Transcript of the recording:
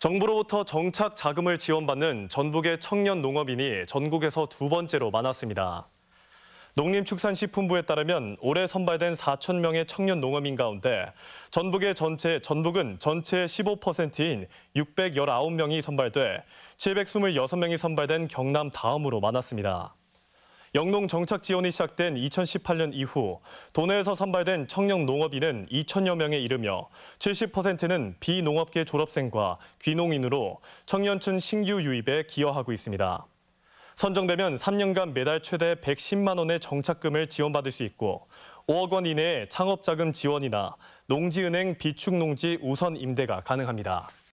정부로부터 정착 자금을 지원받는 전북의 청년 농업인이 전국에서 두 번째로 많았습니다. 농림축산식품부에 따르면 올해 선발된 4천 명의 청년 농업인 가운데 전북의 전체 전북은 전체의 15%인 619명이 선발돼 726명이 선발된 경남 다음으로 많았습니다. 영농 정착 지원이 시작된 2018년 이후 도내에서 선발된 청년 농업인은 2천여 명에 이르며 70%는 비농업계 졸업생과 귀농인으로 청년층 신규 유입에 기여하고 있습니다. 선정되면 3년간 매달 최대 110만 원의 정착금을 지원받을 수 있고 5억 원 이내의 창업자금 지원이나 농지은행 비축농지 우선 임대가 가능합니다.